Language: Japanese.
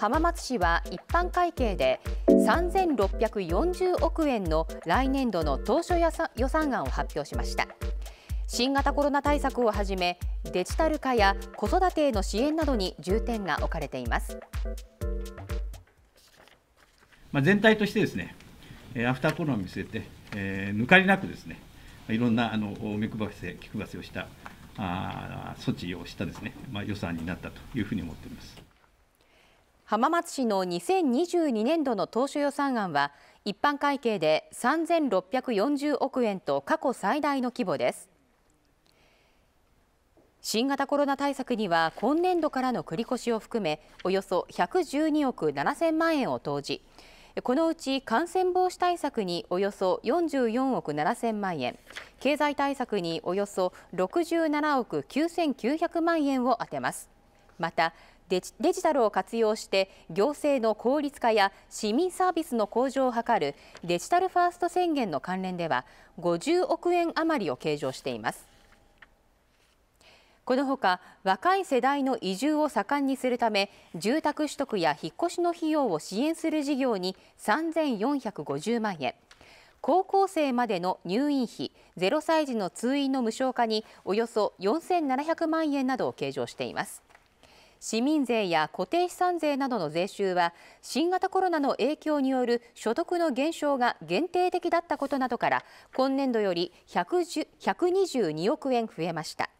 浜松市は一般会計で3640億円の来年度の当初予算案を発表しました新型コロナ対策をはじめデジタル化や子育てへの支援などに重点が置かれていますまあ全体としてですねアフターコロナを見据えて、えー、抜かりなくですねいろんなあの目配せ気配せをしたあ措置をしたですね、まあ、予算になったというふうに思っています。浜松市の2022年度の当初予算案は一般会計で3640億円と過去最大の規模です新型コロナ対策には今年度からの繰り越しを含めおよそ112億7000万円を投じこのうち感染防止対策におよそ44億7000万円経済対策におよそ67億9900万円を充てますまたデジデジタルを活用して行政の効率化や市民サービスの向上を図るデジタルファースト宣言の関連では50億円余りを計上していますこのほか若い世代の移住を盛んにするため住宅取得や引っ越しの費用を支援する事業に3450万円高校生までの入院費0歳児の通院の無償化におよそ4700万円などを計上しています。市民税や固定資産税などの税収は新型コロナの影響による所得の減少が限定的だったことなどから今年度より122億円増えました。